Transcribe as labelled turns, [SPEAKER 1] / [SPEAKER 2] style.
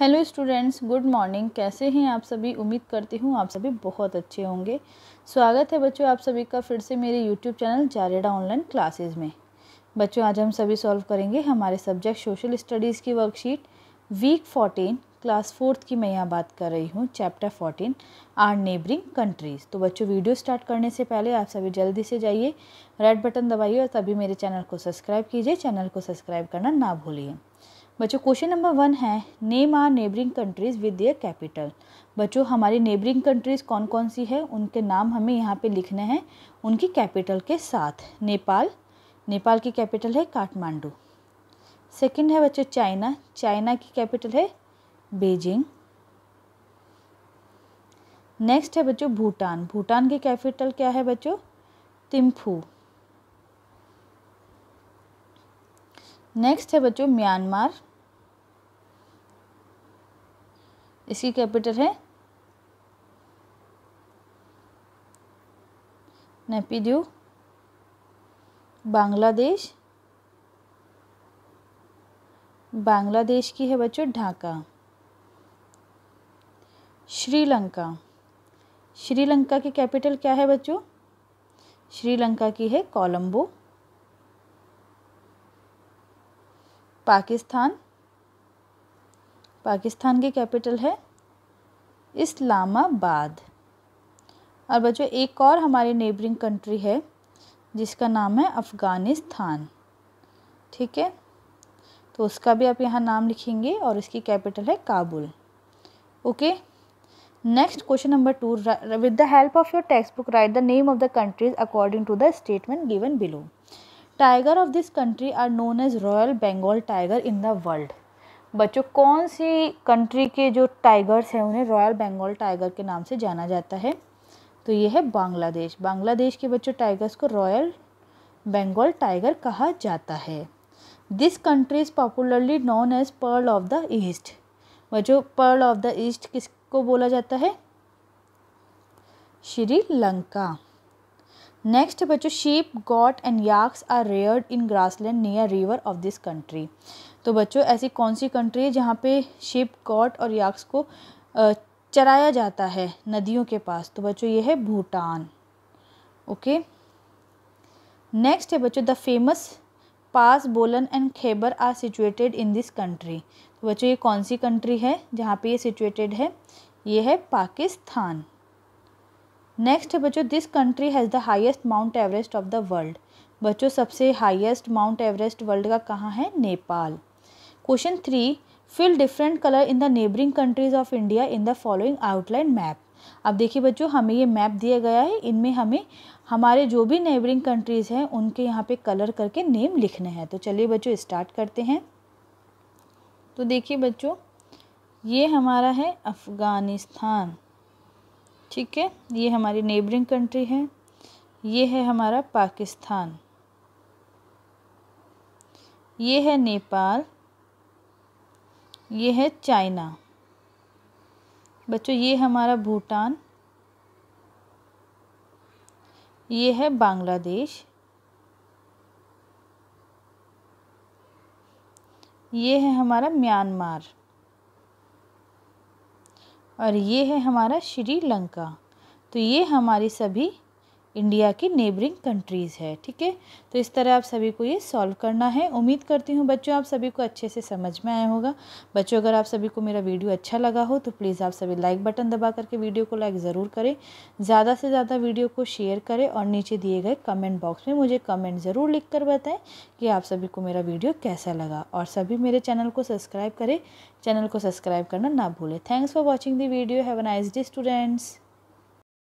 [SPEAKER 1] hello students good morning कैसे हैं आप सभी उम्मीद करती हूँ आप सभी बहुत अच्छे होंगे स्वागत है बच्चों आप सभी का फिर से मेरे यूट्यूब चैनल जारेडा ऑनलाइन क्लासेस में बच्चों आज हम सभी सॉल्व करेंगे हमारे सब्जेक्ट सोशल स्टडीज़ की worksheet week fourteen class fourth की मैं यहाँ बात कर रही हूँ chapter fourteen our neighbouring countries तो बच्चों वीडियो स्टार्ट करने से पहले आप सभी जल्दी से जाइए रेड बटन दबाइए और तभी मेरे चैनल को सब्सक्राइब कीजिए चैनल को सब्सक्राइब करना ना भूलिए बच्चों क्वेश्चन नंबर वन है name our neighbouring countries with their capital बच्चों हमारी नेबरिंग कंट्रीज़ कौन कौन सी है उनके नाम हमें यहाँ पे लिखने हैं उनकी कैपिटल के साथ नेपाल नेपाल की कैपिटल है काठमांडू सेकंड है बच्चों चाइना चाइना की कैपिटल है बीजिंग नेक्स्ट है बच्चों भूटान भूटान की कैपिटल क्या है बच्चों तिम्फू नेक्स्ट है बच्चों म्यांमार इसकी कैपिटल है नेपिड्यू बांग्लादेश बांग्लादेश की है बच्चों ढाका श्रीलंका श्रीलंका की कैपिटल क्या है बच्चों श्रीलंका की है कोलंबो पाकिस्तान पाकिस्तान की कैपिटल है इस्लामाबाद और बच्चों एक और हमारी नेबरिंग कंट्री है जिसका नाम है अफ़गानिस्तान ठीक है तो उसका भी आप यहाँ नाम लिखेंगे और इसकी कैपिटल है Kabul okay next question number two with the help of your textbook write the name of the countries according to the statement given below tiger of this country are known as royal Bengal tiger in the world बच्चों कौन सी country के जो tigers हैं उन्हें royal Bengal tiger के नाम से जाना जाता है तो ये है बांग्लादेश बांग्लादेश के बच्चों टाइगर्स को रॉयल बंगाल टाइगर कहा जाता है this country is popularly known as pearl of the east बच्चों पर्ल ऑफ द ईस्ट किसको बोला जाता है श्रीलंका नेक्स्ट बच्चों sheep goat and yaks are reared in grassland near river of this country तो बच्चों ऐसी कौन सी कंट्री है जहाँ पे शीप गॉट और याक्स को चराया जाता है नदियों के पास तो बच्चों ये है भूटान ओके नेक्स्ट है बच्चों the famous pass Bolan and Khyber are situated in this country तो बच्चों ये कौन सी कंट्री है जहाँ पे ये सिचुएटेड है ये है पाकिस्तान नेक्स्ट है बच्चों this country has the highest Mount Everest of the world बच्चों सबसे हाईएस्ट माउंट एवरेस्ट वर्ल्ड का कहाँ है Nepal question three fill different colour in the neighbouring countries of India in the following outline map अब देखिए बच्चों हमें ये मैप दिया गया है इनमें हमें हमारे जो भी नेबरिंग कंट्रीज़ हैं उनके यहाँ पे कलर करके नेम लिखने हैं तो चलिए बच्चों स्टार्ट करते हैं तो देखिए बच्चों ये हमारा है अफ़गानिस्तान ठीक है ये हमारी नेबरिंग कंट्री है ये है हमारा पाकिस्तान ये है नेपाल ये है चाइना बच्चों ये हमारा भूटान ये है बांग्लादेश ये है हमारा म्यांमार और ये है हमारा श्रीलंका तो ये हमारी सभी इंडिया की नेबरिंग कंट्रीज़ है ठीक है तो इस तरह आप सभी को ये सॉल्व करना है उम्मीद करती हूँ बच्चों आप सभी को अच्छे से समझ में आया होगा बच्चों अगर आप सभी को मेरा वीडियो अच्छा लगा हो तो प्लीज़ आप सभी लाइक बटन दबा करके वीडियो को लाइक ज़रूर करें ज़्यादा से ज़्यादा वीडियो को शेयर करें और नीचे दिए गए कमेंट बॉक्स में मुझे कमेंट ज़रूर लिख कर बताएँ कि आप सभी को मेरा वीडियो कैसा लगा और सभी मेरे चैनल को सब्सक्राइब करें चैनल को सब्सक्राइब करना ना भूलें thanks for watching the video have a nice day students